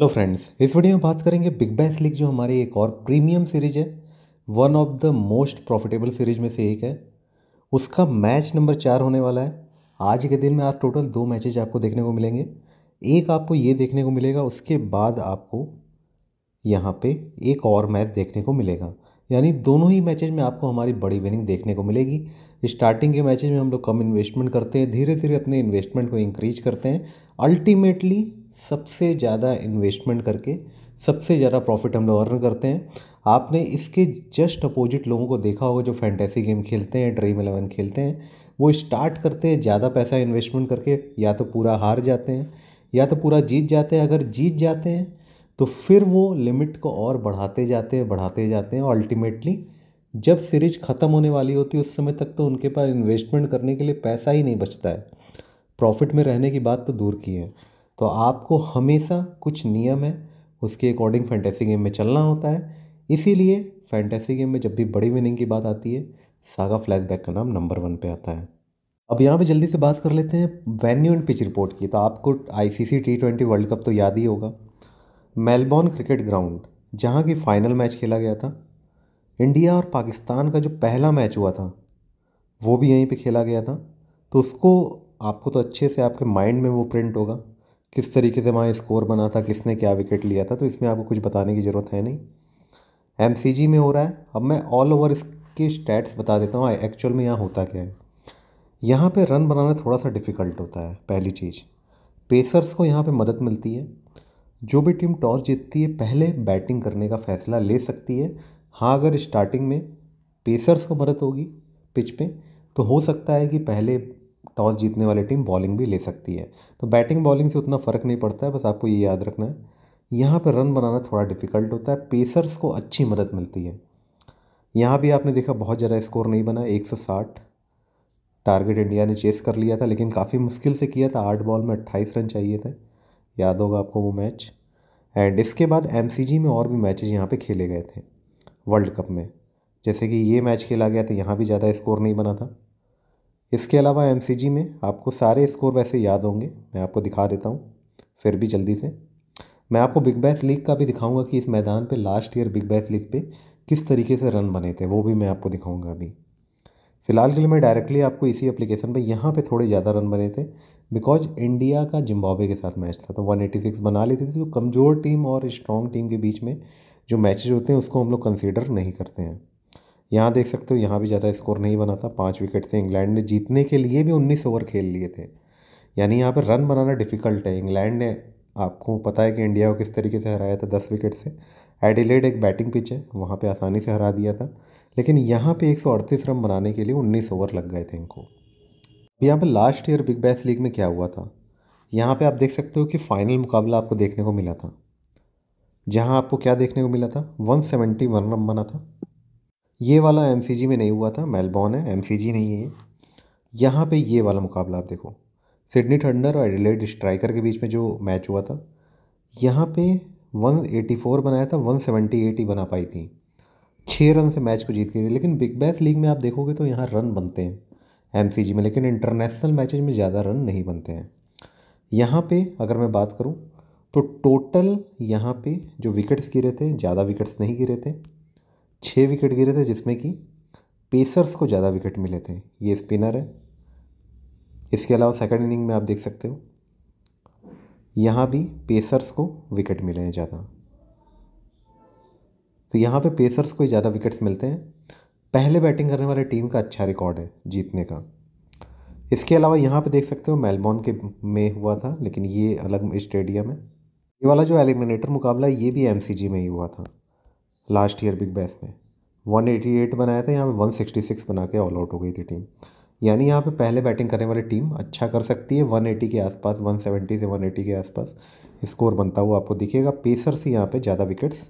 hello friends इस video में बात करेंगे बिग बैस लीग जो हमारी एक और प्रीमियम सीरीज है one of the most profitable series में से एक है उसका मैच नंबर चार होने वाला है आज के दिन में आप टोटल दो मैचेज आपको देखने को मिलेंगे एक आपको ये देखने को मिलेगा उसके बाद आपको यहाँ पे एक और मैच देखने को मिलेगा यानी दोनों ही मैचेज में आपको हमारी बड़ी विनिंग देखने को मिलेगी स्टार्टिंग के मैचेज में हम लोग कम इन्वेस्टमेंट करते हैं धीरे धीरे अपने इन्वेस्टमेंट को इंक्रीज करते हैं अल्टीमेटली सबसे ज़्यादा इन्वेस्टमेंट करके सबसे ज़्यादा प्रॉफिट हम लोग अर्न करते हैं आपने इसके जस्ट अपोजिट लोगों को देखा होगा जो फैंटेसी गेम खेलते हैं ड्रीम इलेवन खेलते हैं वो स्टार्ट करते हैं ज़्यादा पैसा इन्वेस्टमेंट करके या तो पूरा हार जाते हैं या तो पूरा जीत जाते हैं अगर जीत जाते हैं तो फिर वो लिमिट को और बढ़ाते जाते हैं बढ़ाते जाते हैं अल्टीमेटली जब सीरीज ख़त्म होने वाली होती है उस समय तक तो उनके पास इन्वेस्टमेंट करने के लिए पैसा ही नहीं बचता है प्रॉफिट में रहने की बात तो दूर की है तो आपको हमेशा कुछ नियम है उसके अकॉर्डिंग फैंटेसी गेम में चलना होता है इसीलिए फैंटेसी गेम में जब भी बड़ी विनिंग की बात आती है सागा फ्लैशबैक का नाम नंबर वन पे आता है अब यहाँ पे जल्दी से बात कर लेते हैं वेन्यू एंड पिच रिपोर्ट की तो आपको ICC T twenty World Cup तो याद ही होगा मेलबॉर्न क्रिकेट ग्राउंड जहाँ की फ़ाइनल मैच खेला गया था इंडिया और पाकिस्तान का जो पहला मैच हुआ था वो भी यहीं पे खेला गया था तो उसको आपको तो अच्छे से आपके माइंड में वो प्रिंट होगा किस तरीके से वहाँ स्कोर बना था किसने क्या विकेट लिया था तो इसमें आपको कुछ बताने की ज़रूरत है नहीं एम में हो रहा है अब मैं ऑल ओवर इसके स्टैट्स बता देता हूँ एक्चुअल में यहाँ होता क्या है यहाँ पे रन बनाना थोड़ा सा डिफ़िकल्ट होता है पहली चीज़ पेसर्स को यहाँ पे मदद मिलती है जो भी टीम टॉस जीतती है पहले बैटिंग करने का फैसला ले सकती है हाँ अगर स्टार्टिंग में पेसर्स को मदद होगी पिच पे तो हो सकता है कि पहले टॉस जीतने वाली टीम बॉलिंग भी ले सकती है तो बैटिंग बॉलिंग से उतना फ़र्क नहीं पड़ता है बस आपको ये याद रखना है यहाँ पर रन बनाना थोड़ा डिफिकल्ट होता है पेसर्स को अच्छी मदद मिलती है यहाँ भी आपने देखा बहुत ज़्यादा स्कोर नहीं बना एक टारगेट इंडिया ने चेस कर लिया था लेकिन काफ़ी मुश्किल से किया था आठ बॉल में अट्ठाईस रन चाहिए थे याद होगा आपको वो मैच एंड इसके बाद एम में और भी मैचेज यहाँ पर खेले गए थे वर्ल्ड कप में जैसे कि ये मैच खेला गया था यहाँ भी ज़्यादा स्कोर नहीं बना था इसके अलावा एम में आपको सारे स्कोर वैसे याद होंगे मैं आपको दिखा देता हूँ फिर भी जल्दी से मैं आपको बिग बैस लीग का भी दिखाऊंगा कि इस मैदान पे last year Big Bash League पे किस तरीके से रन बने थे वो भी मैं आपको दिखाऊंगा अभी फ़िलहाल के लिए मैं डायरेक्टली आपको इसी एप्लीकेशन पे यहाँ पे थोड़े ज़्यादा रन बने थे बिकॉज इंडिया का जिम्बाब्वे के साथ मैच था तो 186 बना लेते थे जो तो कमज़ोर टीम और स्ट्रॉन्ग टीम के बीच में जो मैचेज होते हैं उसको हम लोग कंसिडर नहीं करते हैं यहाँ देख सकते हो यहाँ भी ज़्यादा स्कोर नहीं बना था पाँच विकेट से इंग्लैंड ने जीतने के लिए भी उन्नीस ओवर खेल लिए थे यानी यहाँ पर रन बनाना डिफ़िकल्ट है इंग्लैंड ने आपको पता है कि इंडिया को किस तरीके से हराया था दस विकेट से एडिलेड एक बैटिंग पिच है वहाँ पर आसानी से हरा दिया था लेकिन यहाँ पर एक रन बनाने के लिए उन्नीस ओवर लग गए थे इनको यहाँ पर last year Big Bash League में क्या हुआ था यहाँ पे आप देख सकते हो कि फ़ाइनल मुकाबला आपको देखने को मिला था जहाँ आपको क्या देखने को मिला था 171 रन बना था ये वाला एम में नहीं हुआ था मेलबॉर्न है एम नहीं है यहाँ पे ये वाला मुकाबला आप देखो सिडनी थंडर और एडिलेड स्ट्राइकर के बीच में जो मैच हुआ था यहाँ पे 184 बनाया था 178 ही बना पाई थी छः रन से मैच को जीत गई थी लेकिन बिग बैस लीग में आप देखोगे तो यहाँ रन बनते हैं एम में लेकिन इंटरनेशनल मैचेज में ज़्यादा रन नहीं बनते हैं यहाँ पे अगर मैं बात करूँ तो टोटल यहाँ पे जो विकेट्स गिरे थे ज़्यादा विकेट्स नहीं गिरे थे छः विकेट गिरे थे जिसमें कि पेसर्स को ज़्यादा विकेट मिले थे ये स्पिनर है इसके अलावा सेकंड इनिंग में आप देख सकते हो यहाँ भी पेसर्स को विकेट मिले हैं ज़्यादा तो यहाँ पे पेसर्स को ज़्यादा विकेट्स मिलते हैं पहले बैटिंग करने वाले टीम का अच्छा रिकॉर्ड है जीतने का इसके अलावा यहाँ पे देख सकते हो मेलबॉर्न के में हुआ था लेकिन ये अलग स्टेडियम है ये वाला जो एलिमिनेटर मुकाबला ये भी एम में ही हुआ था लास्ट ईयर बिग बैस में 188 बनाया था यहाँ पे 166 बना के ऑल आउट हो गई थी टीम यानी यहाँ पे पहले बैटिंग करने वाली टीम अच्छा कर सकती है 180 के आसपास 170 से 180 के आसपास स्कोर बनता हुआ आपको दिखेगा पेसर्स ही यहाँ पे ज़्यादा विकेट्स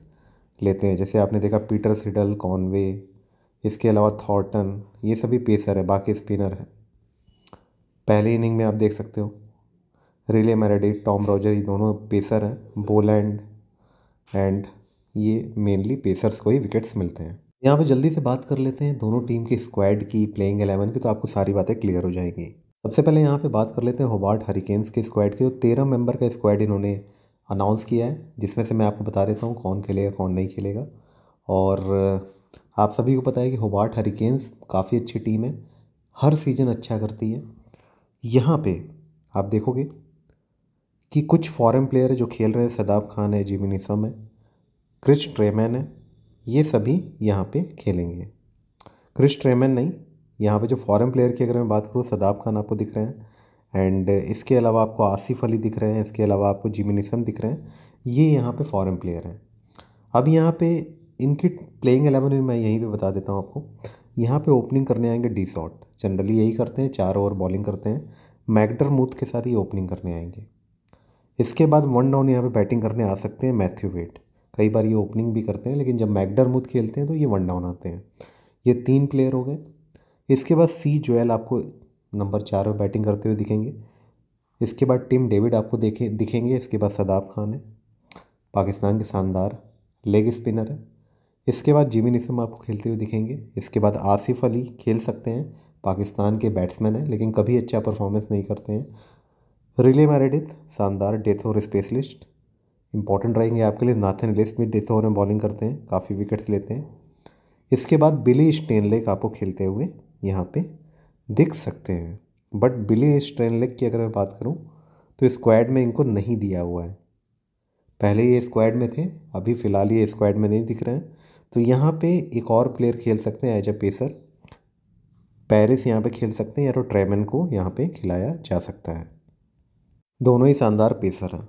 लेते हैं जैसे आपने देखा पीटर सिडल कॉनवे इसके अलावा थॉर्टन ये सभी पेसर है बाकी स्पिनर हैं पहले इनिंग में आप देख सकते हो रिले मैरेडी टॉम रॉजर ये दोनों पेसर हैं बोलैंड एंड ये मेनली पेसर्स को ही विकेट्स मिलते हैं यहाँ पे जल्दी से बात कर लेते हैं दोनों टीम के स्क्वाड की प्लेइंग एलेवन की तो आपको सारी बातें क्लियर हो जाएंगी सबसे पहले यहाँ पे बात कर लेते हैं होबार्ट हरिकेन्स के स्क्वाड की तो तेरह मेंबर का स्क्वाड इन्होंने अनाउंस किया है जिसमें से मैं आपको बता देता हूँ कौन खेलेगा कौन नहीं खेलेगा और आप सभी को पता है कि होबार्ट हरिकेन्स काफ़ी अच्छी टीम है हर सीज़न अच्छा करती है यहाँ पर आप देखोगे कि कुछ फॉरन प्लेयर है जो खेल रहे हैं सदाब खान है जिमिनिसम है क्रिश ट्रेमैन है ये सभी यहाँ पे खेलेंगे क्रिश ट्रेमैन नहीं यहाँ पे जो फॉरेन प्लेयर की अगर मैं बात करूँ सदाब खान आपको दिख रहे हैं एंड इसके अलावा आपको आसिफ अली दिख रहे हैं इसके अलावा आपको निसम दिख रहे हैं ये यहाँ पे फॉरेन प्लेयर हैं अब यहाँ पे इनकी प्लेइंग एलेवन भी मैं यहीं पे बता देता हूँ आपको यहाँ पे ओपनिंग करने आएंगे डी शॉट जनरली यही करते हैं चार ओवर बॉलिंग करते हैं मैगडर मूथ के साथ ये ओपनिंग करने आएंगे इसके बाद वन डाउन यहाँ पे बैटिंग करने आ सकते हैं मैथ्यू वेट कई बार ये ओपनिंग भी करते हैं लेकिन जब मैकडरमुथ खेलते हैं तो ये वन डाउन आते हैं ये तीन प्लेयर हो गए इसके बाद सी जोएल आपको नंबर चार में बैटिंग करते हुए दिखेंगे इसके बाद टीम डेविड आपको देखे दिखेंगे इसके बाद सदाब खान है पाकिस्तान के शानदार लेग स्पिनर है इसके बाद जिमी निसम आपको खेलते हुए दिखेंगे इसके बाद आसिफ अली खेल सकते हैं पाकिस्तान के बैट्समैन हैं लेकिन कभी अच्छा परफॉर्मेंस नहीं करते हैं रिले मैरिडिथ शानदार डेथ और स्पेशलिस्ट इंपॉर्टेंट रहेंगे आपके लिए नाथन लेस मिड डेथ ओवर में बॉलिंग करते हैं काफ़ी विकेट्स लेते हैं इसके बाद बिली स्टेनलेक आपको खेलते हुए यहाँ पे दिख सकते हैं बट बिली स्टेनलेक की अगर मैं बात करूँ तो स्क्वाड में इनको नहीं दिया हुआ है पहले ये स्क्वाड में थे अभी फ़िलहाल ये स्क्वाड में नहीं दिख रहे हैं तो यहाँ पर एक और प्लेयर खेल सकते हैं एज अ पेसर पेरिस यहाँ पर खेल सकते हैं या तो ट्रेमन को यहाँ पर खिलाया जा सकता है दोनों ही शानदार पेसर हैं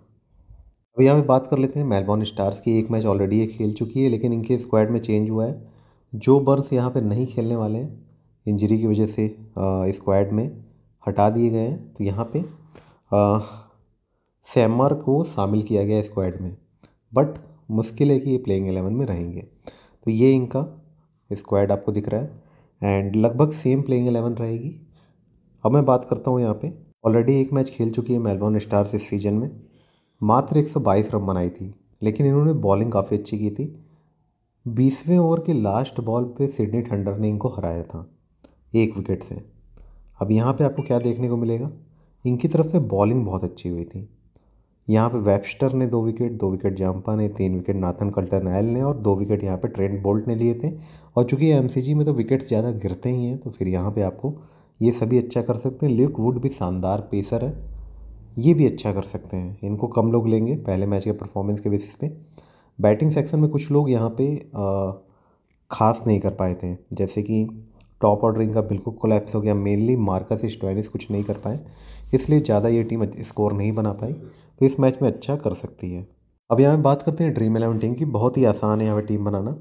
अब यहाँ पे बात कर लेते हैं मेलबॉर्न स्टार्स की एक मैच ऑलरेडी ये खेल चुकी है लेकिन इनके स्क्वाड में चेंज हुआ है जो बर्न्स यहाँ पर नहीं खेलने वाले हैं इंजरी की वजह से स्क्वाड में हटा दिए गए हैं तो यहाँ पे सेमर को शामिल किया गया स्क्वाड में बट मुश्किल है कि ये प्लेइंग एलेवन में रहेंगे तो ये इनका स्क्वाड आपको दिख रहा है एंड लगभग सेम प्लेइंग एलेवन रहेगी अब मैं बात करता हूँ यहाँ पे ऑलरेडी एक मैच खेल चुकी है मेलबॉर्न स्टार्स इस सीजन में मात्र 122 रन बनाई थी लेकिन इन्होंने बॉलिंग काफ़ी अच्छी की थी बीसवें ओवर के लास्ट बॉल पे सिडनी ठंडर ने इनको हराया था एक विकेट से अब यहाँ पे आपको क्या देखने को मिलेगा इनकी तरफ से बॉलिंग बहुत अच्छी हुई थी यहाँ पे वेबस्टर ने दो विकेट दो विकेट जाम्पा ने तीन विकेट नाथन कल्टर नायल ने और दो विकेट यहाँ पे ट्रेंट बोल्ट ने लिए थे और चूँकि एम में तो विकेट्स ज़्यादा गिरते ही हैं तो फिर यहाँ पर आपको ये सभी अच्छा कर सकते हैं ल्यूक वुड भी शानदार पेसर है ये भी अच्छा कर सकते हैं इनको कम लोग लेंगे पहले मैच के परफॉर्मेंस के बेसिस पे बैटिंग सेक्शन में कुछ लोग यहाँ पे आ, खास नहीं कर पाए थे जैसे कि टॉप ऑर्डरिंग का बिल्कुल कोलैप्स हो गया मेनली मार्कस स्टोरिस कुछ नहीं कर पाए इसलिए ज़्यादा ये टीम स्कोर नहीं बना पाई तो इस मैच में अच्छा कर सकती है अब यहाँ पे बात करते हैं ड्रीम एलेवन टीम की बहुत ही आसान है यहाँ पर टीम बनाना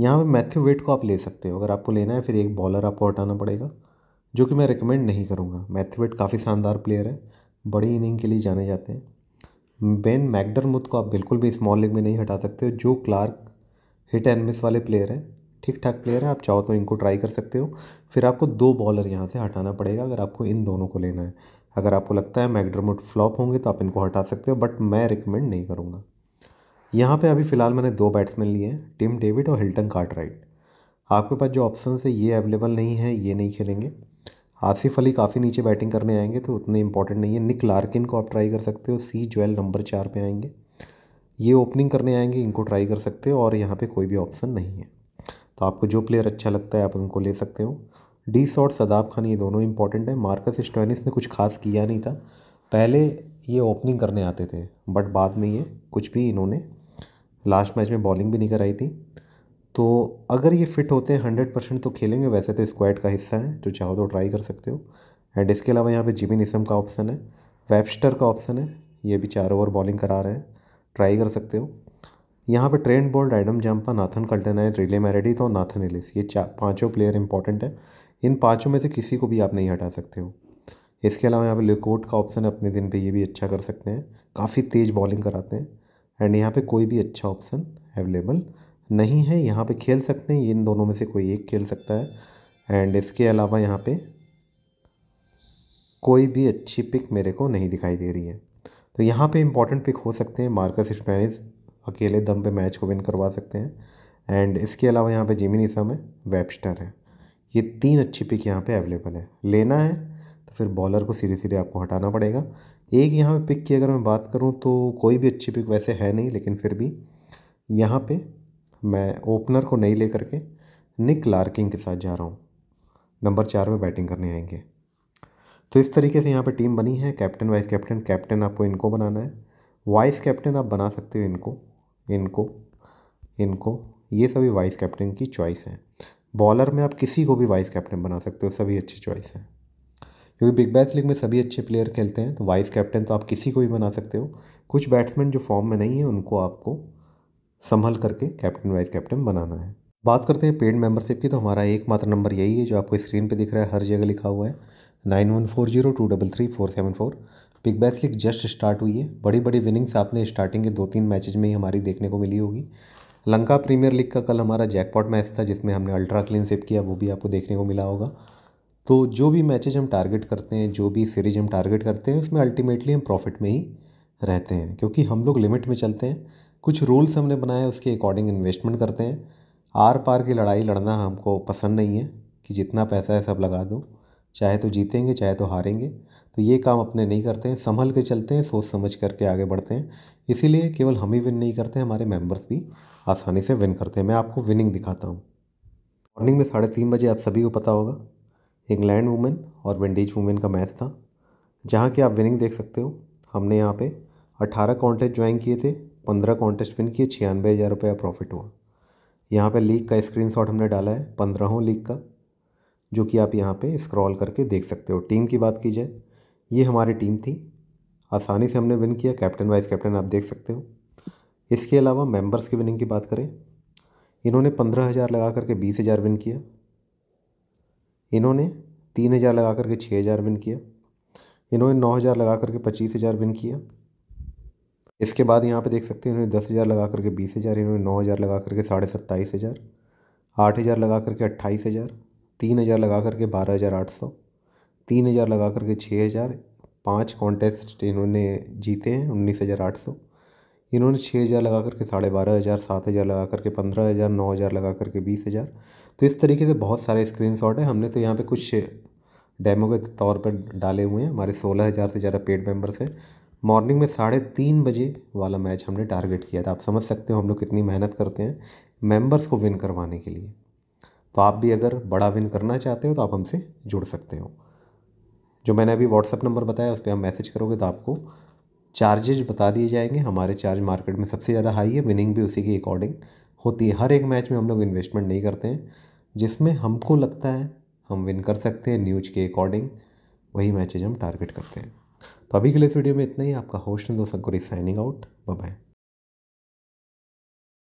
यहाँ पे मैथ्यू वेट को आप ले सकते हो अगर आपको लेना है फिर एक बॉलर आपको हटाना पड़ेगा जो कि मैं रिकमेंड नहीं करूँगा मैथ्यू वेट काफ़ी शानदार प्लेयर है बड़ी इनिंग के लिए जाने जाते हैं बेन मैकडरमुथ को आप बिल्कुल भी स्मॉल लीग में नहीं हटा सकते हो जो क्लार्क हिट एंड मिस वाले प्लेयर हैं ठीक ठाक प्लेयर हैं आप चाहो तो इनको ट्राई कर सकते हो फिर आपको दो बॉलर यहाँ से हटाना पड़ेगा अगर आपको इन दोनों को लेना है अगर आपको लगता है मैकडरमुट फ्लॉप होंगे तो आप इनको हटा सकते हो बट मैं रिकमेंड नहीं करूँगा यहाँ पर अभी फ़िलहाल मैंने दो बैट्समैन लिए हैं टिम डेविड और हिल्टन कार्ट आपके पास जो ऑप्शन है ये अवेलेबल नहीं है ये नहीं खेलेंगे आसिफ अली काफ़ी नीचे बैटिंग करने आएंगे तो उतने इंपॉर्टेंट नहीं है निक लार्किन को आप ट्राई कर सकते हो सी ज्वेल नंबर चार पे आएंगे ये ओपनिंग करने आएंगे इनको ट्राई कर सकते हो और यहाँ पे कोई भी ऑप्शन नहीं है तो आपको जो प्लेयर अच्छा लगता है आप उनको ले सकते हो डी शॉट सदाब खान ये दोनों इंपॉर्टेंट है मार्कस स्टोनिस ने कुछ खास किया नहीं था पहले ये ओपनिंग करने आते थे बट बाद में ये कुछ भी इन्होंने लास्ट मैच में बॉलिंग भी नहीं कराई थी तो अगर ये फिट होते हैं हंड्रेड परसेंट तो खेलेंगे वैसे तो स्क्वाड का हिस्सा है तो चाहो तो ट्राई कर सकते हो एंड इसके अलावा यहाँ पे जिमिन इसम का ऑप्शन है वेबस्टर का ऑप्शन है ये भी चार ओवर बॉलिंग करा रहे हैं ट्राई कर सकते हो यहाँ पे Trent Boult Adam Zampa Nathan Coulter है रिले मैरिडिथ और नाथन एलिस ये चार पाँचों प्लेयर इंपॉर्टेंट है इन पाँचों में से किसी को भी आप नहीं हटा सकते हो इसके अलावा यहाँ पे लिकोट का ऑप्शन है अपने दिन पे ये भी अच्छा कर सकते हैं काफ़ी तेज़ बॉलिंग कराते हैं एंड यहाँ पे कोई भी अच्छा ऑप्शन अवेलेबल नहीं है यहाँ पे खेल सकते हैं इन दोनों में से कोई एक खेल सकता है एंड इसके अलावा यहाँ पे कोई भी अच्छी पिक मेरे को नहीं दिखाई दे रही है तो यहाँ पे इंपॉर्टेंट पिक हो सकते हैं मार्कस स्पेनिस अकेले दम पे मैच को विन करवा सकते हैं एंड इसके अलावा यहाँ पे जिमी निसम है वेबस्टर है ये तीन अच्छी पिक यहाँ पे अवेलेबल है लेना है तो फिर बॉलर को सीधे सीधे आपको हटाना पड़ेगा एक यहाँ पे पिक की अगर मैं बात करूँ तो कोई भी अच्छी पिक वैसे है नहीं लेकिन फिर भी यहाँ पर मैं ओपनर को नहीं ले करके निक लार्किंग के साथ जा रहा हूँ नंबर चार में बैटिंग करने आएंगे तो इस तरीके से यहाँ पे टीम बनी है कैप्टन वाइस कैप्टन कैप्टन आपको इनको बनाना है वाइस कैप्टन आप बना सकते हो इनको इनको इनको ये सभी वाइस कैप्टन की चॉइस हैं बॉलर में आप किसी को भी वाइस कैप्टन बना सकते हो सभी अच्छी चॉइस हैं क्योंकि बिग बैस लीग में सभी अच्छे प्लेयर खेलते हैं तो वाइस कैप्टन तो आप किसी को भी बना सकते हो कुछ बैट्समैन जो फॉर्म में नहीं है उनको आपको संभल करके कैप्टन वाइस कैप्टन बनाना है बात करते हैं पेड मेंबरशिप की तो हमारा एकमात्र नंबर यही है जो आपको स्क्रीन पे दिख रहा है हर जगह लिखा हुआ है nine one four zero two double three four seven four Big Bash League just start हुई है बड़ी बड़ी विनिंग्स आपने स्टार्टिंग के दो तीन मैचेज में ही हमारी देखने को मिली होगी लंका प्रीमियर लीग का कल हमारा जैकपॉट मैच था जिसमें हमने अल्ट्रा क्लीन सिप किया वो भी आपको देखने को मिला होगा तो जो भी मैचेज हम टारगेट करते हैं जो भी सीरीज हम टारगेट करते हैं उसमें अल्टीमेटली हम प्रॉफिट में ही रहते हैं क्योंकि हम लोग लिमिट में चलते हैं कुछ रूल्स हमने बनाए उसके अकॉर्डिंग इन्वेस्टमेंट करते हैं आर पार की लड़ाई लड़ना हमको पसंद नहीं है कि जितना पैसा है सब लगा दो चाहे तो जीतेंगे चाहे तो हारेंगे तो ये काम अपने नहीं करते हैं संभल के चलते हैं सोच समझ करके आगे बढ़ते हैं इसीलिए केवल हम ही विन नहीं करते हमारे मेंबर्स भी आसानी से विन करते हैं मैं आपको विनिंग दिखाता हूँ मॉर्निंग में साढ़े तीन बजे आप सभी को पता होगा इंग्लैंड वुमेन और विंडीज वुमेन का मैच था जहाँ की आप विनिंग देख सकते हो हमने यहाँ पर अट्ठारह कॉन्टेस्ट ज्वाइन किए थे पंद्रह कॉन्टेस्ट विन किए छियानवे हज़ार रुपया प्रॉफिट हुआ यहाँ पे लीक का स्क्रीनशॉट हमने डाला है पंद्रहों लीक का जो कि आप यहाँ पे स्क्रॉल करके देख सकते हो टीम की बात की जाए ये हमारी टीम थी आसानी से हमने विन किया कैप्टन वाइस कैप्टन आप देख सकते हो इसके अलावा मेम्बर्स की विनिंग की बात करें इन्होंने पंद्रह हज़ार लगा करके बीस हज़ार विन किया इन्होंने तीन हज़ार लगा करके छः हज़ार विन किया इन्होंने नौ हज़ार लगा करके पच्चीस हज़ार विन किया इसके बाद यहाँ पे देख सकते हैं इन्होंने दस हज़ार लगा करके बीस हज़ार इन्होंने नौ हज़ार लगा करके साढ़े सत्ताईस हज़ार आठ हज़ार लगा करके अट्ठाईस हज़ार तीन हज़ार लगा करके बारह हज़ार आठ सौ तीन हज़ार लगा करके छः हज़ार पाँच कॉन्टेस्ट इन्होंने जीते हैं उन्नीस हज़ार आठ सौ इन्होंने छः हज़ार लगा करके साढ़े बारह हज़ार सात हज़ार लगा करके पंद्रह हज़ार नौ हज़ार लगा करके बीस हज़ार तो इस तरीके से बहुत सारे स्क्रीन शॉट हैं हमने तो यहाँ पर कुछ डेमो के तौर पर डाले हुए हैं हमारे सोलह हज़ार से ज़्यादा पेड मेम्बर्स हैं मॉर्निंग में साढ़े तीन बजे वाला मैच हमने टारगेट किया था आप समझ सकते हो हम लोग कितनी मेहनत करते हैं मेंबर्स को विन करवाने के लिए तो आप भी अगर बड़ा विन करना चाहते हो तो आप हमसे जुड़ सकते हो जो मैंने अभी व्हाट्सअप नंबर बताया उस पर आप मैसेज करोगे तो आपको चार्जेज बता दिए जाएंगे हमारे चार्ज मार्केट में सबसे ज़्यादा हाई है विनिंग भी उसी के अकॉर्डिंग होती है हर एक मैच में हम लोग इन्वेस्टमेंट नहीं करते हैं जिसमें हमको लगता है हम विन कर सकते हैं न्यूज के अकॉर्डिंग वही मैचेज हम टारगेट करते हैं तो अभी के लिए इस वीडियो में इतना ही आपका होस्ट हिंदो संकुरी साइनिंग आउट बाय